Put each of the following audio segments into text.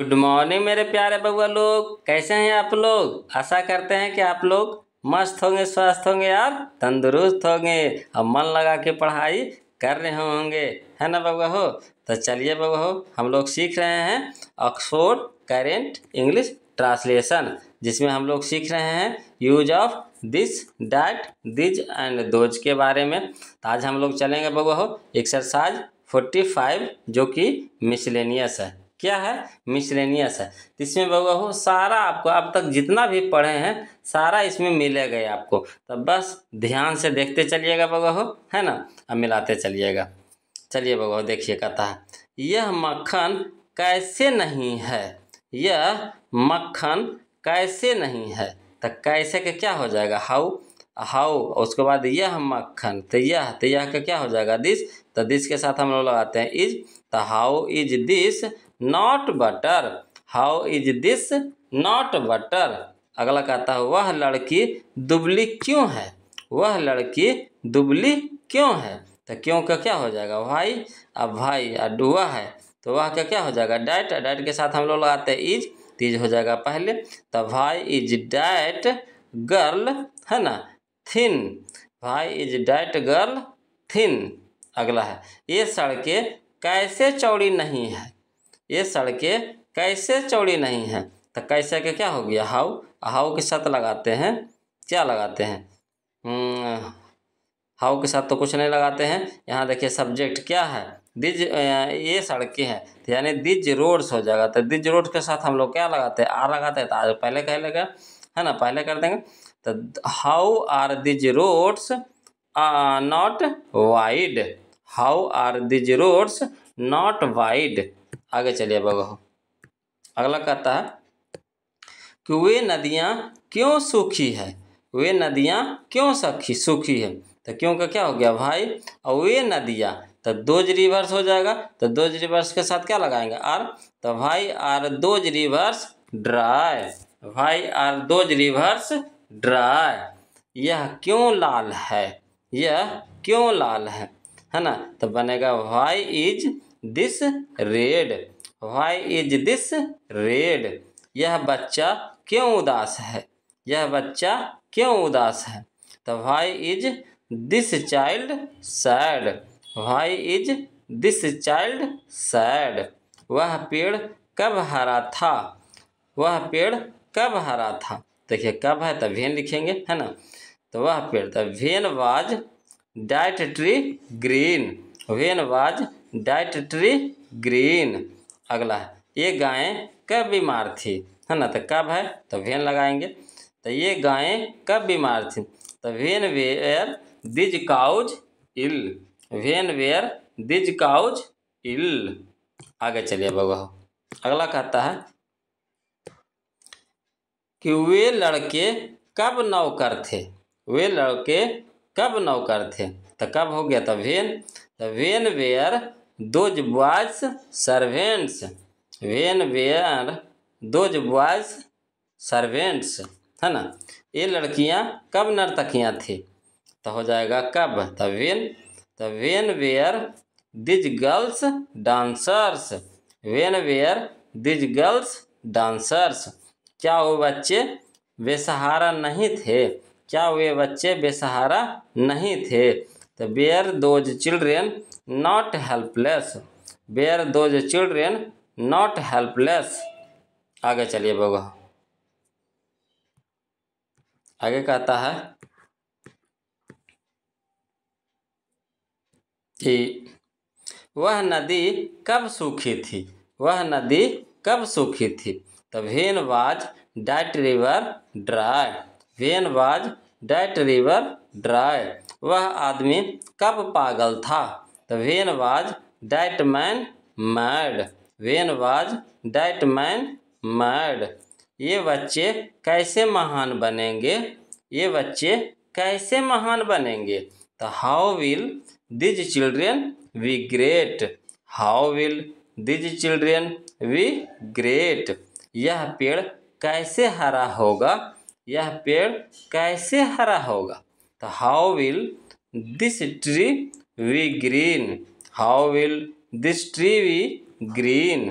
good morning मेरे प्यारे बबुआ लोग कैसे हैं आप लोग आशा करते हैं कि आप लोग मस्त होंगे स्वस्थ होंगे और तंदुरुस्त होंगे और मन लगा के पढ़ाई कर रहे होंगे है ना बबुआ हो तो चलिए बबुआ हो हम लोग सीख रहे हैं ऑक्सफोर्ड करेंट इंग्लिश ट्रांसलेशन जिसमें हम लोग सीख रहे हैं use of this that these and those के बारे में तो आज हम लोग चलेंगे बबुआ हो एक्सरसाइज फोर्टी फाइव जो कि मिसलेनियस है क्या है मिश्रेनियस है इसमें बहु सारा आपको अब तक जितना भी पढ़े हैं सारा इसमें मिलेगा आपको तब तो बस ध्यान से देखते चलिएगा बहु है ना अब मिलाते चलिएगा चलिए बहु देखिए कहता है यह मक्खन कैसे नहीं है यह मक्खन कैसे नहीं है तो कैसे का क्या हो जाएगा हाउ हाउ उसके बाद यह मक्खन तो यह तो यह का क्या हो जाएगा दिस तो दिस के साथ हम लोग लगाते हैं इज तो how is this not butter how is this not butter अगला कहता है वह लड़की दुबली क्यों है वह लड़की दुबली क्यों है तो क्यों का क्या हो जाएगा भाई अब भाई अडुआ है तो वह का क्या हो जाएगा डाइट डाइट के साथ हम लोग लगाते हैं इज तीज तो हो जाएगा पहले तो भाई इज डाइट गर्ल है ना थिन भाई इज डाइट गर्ल थिन अगला है ये सड़कें कैसे चौड़ी नहीं है ये सड़कें कैसे चौड़ी नहीं हैं तो कैसे के क्या हो गया हाउ हाउ के साथ लगाते हैं क्या लगाते हैं हम्म, हाउ के साथ तो कुछ नहीं लगाते हैं यहाँ देखिए सब्जेक्ट क्या है दिज ये सड़कें हैं तो यानी दिज रोड्स हो जाएगा तो दिज रोड के साथ हम लोग क्या लगाते हैं आर लगाते हैं तो आज पहले कह लेगा है ना पहले कर देंगे तो how are these roads not wide how are these roads not wide आगे चलिए बगहो अगला कहता है कि वे नदियाँ क्यों सूखी है वे नदियाँ क्यों सखी सूखी है तो क्यों का क्या हो गया भाई और वे नदियाँ तो दोज रिवर्स हो जाएगा तो दोज रिवर्स के साथ क्या लगाएंगे आर तो भाई आर दोज रिवर्स ड्राई भाई आर दोज रिवर्स ड्राई यह क्यों लाल है यह क्यों लाल है है ना तो बनेगा why is this red why is this red यह बच्चा क्यों उदास है यह बच्चा क्यों उदास है तो why is this child sad why is this child sad वह पेड़ कब हरा था वह पेड़ कब हरा था देखिए कब है तब तो भेन लिखेंगे है ना तो वह पेड़ तो when was that tree green when was that tree green अगला है ये गायें कब बीमार थी है ना तो कब है तो वेन लगाएंगे तो ये गायें कब बीमार थी तो when were these cows ill when were these cows ill आगे चलिए बगो अगला कहता है कि वे लड़के कब नौकर थे वे लड़के कब नौकर थे तो कब हो गया तो वेन तो when were those boys servants when were those boys servants है ना ये लड़कियाँ कब नर्तकियाँ थी तो हो जाएगा कब तो वेन तो when were these girls dancers when were these girls dancers क्या वो बच्चे बेसहारा नहीं थे क्या वे बच्चे बेसहारा नहीं थे तो were those children not helpless were those children not helpless आगे चलिए बोगो आगे कहता है कि वह नदी कब सूखी थी वह नदी कब सूखी थी तो when was that river dry when was that river dry वह आदमी कब पागल था तो when was that man mad when was that man mad ये बच्चे कैसे महान बनेंगे ये बच्चे कैसे महान बनेंगे तो how will these children be great how will these children be great यह पेड़ कैसे हरा होगा यह पेड़ कैसे हरा होगा तो how will this tree be green how will this tree be green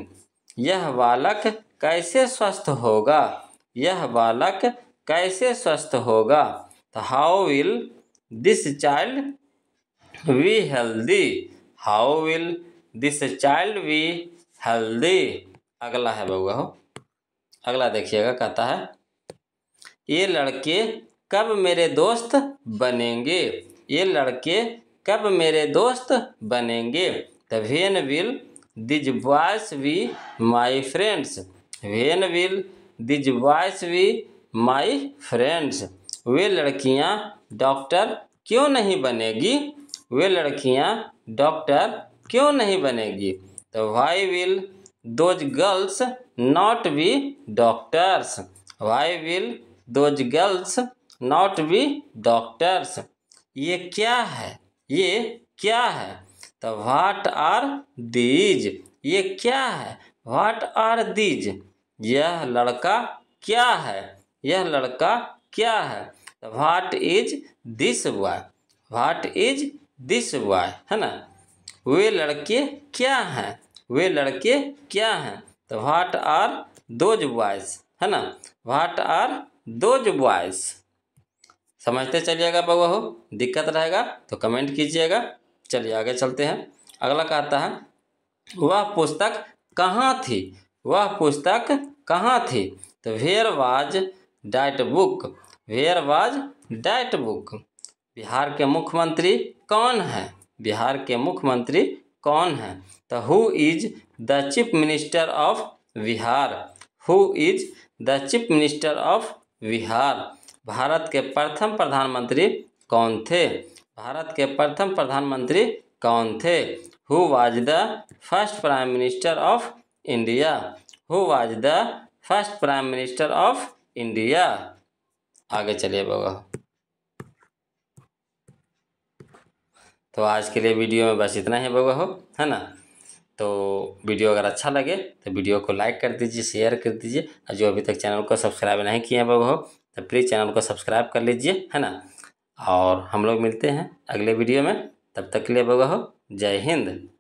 यह बालक कैसे स्वस्थ होगा यह बालक कैसे स्वस्थ होगा तो how will this child be healthy how will this child be healthy अगला है बउआ हो अगला देखिएगा कहता है ये लड़के कब मेरे दोस्त बनेंगे ये लड़के कब मेरे दोस्त बनेंगे the when will these boys be my friends when will these boys be my friends वे लड़कियाँ डॉक्टर क्यों नहीं बनेगी वे लड़कियाँ डॉक्टर क्यों नहीं बनेगी तो why will those girls not be doctors why will those girls not be doctors ये क्या है ये क्या है तो वाट आर दीज ये क्या है वाट आर दीज यह लड़का क्या है यह लड़का क्या है what is this boy what is this boy है ना वे लड़के क्या हैं वे लड़के क्या हैं तो वाट आर दोज बॉयज़ है ना वाट आर दोज बॉयज़ समझते चलिएगा बउआ हो दिक्कत रहेगा तो कमेंट कीजिएगा चलिए आगे चलते हैं अगला कहता है वह पुस्तक कहाँ थी वह पुस्तक कहाँ थी तो where was that book where was that book Bihar के मुख्यमंत्री कौन हैं बिहार के मुख्यमंत्री कौन है तो who is the chief minister of Bihar who is the chief minister of Bihar भारत के प्रथम प्रधानमंत्री कौन थे भारत के प्रथम प्रधानमंत्री कौन थे who was the first prime minister of India who was the first prime minister of India आगे चलिए बोगा तो आज के लिए वीडियो में बस इतना ही बोगा हो है ना तो वीडियो अगर अच्छा लगे तो वीडियो को लाइक कर दीजिए शेयर कर दीजिए और जो अभी तक चैनल को सब्सक्राइब नहीं किए हैं बोगा हो तो प्लीज़ चैनल को सब्सक्राइब कर लीजिए है ना और हम लोग मिलते हैं अगले वीडियो में तब तक के लिए बोगा हो जय हिंद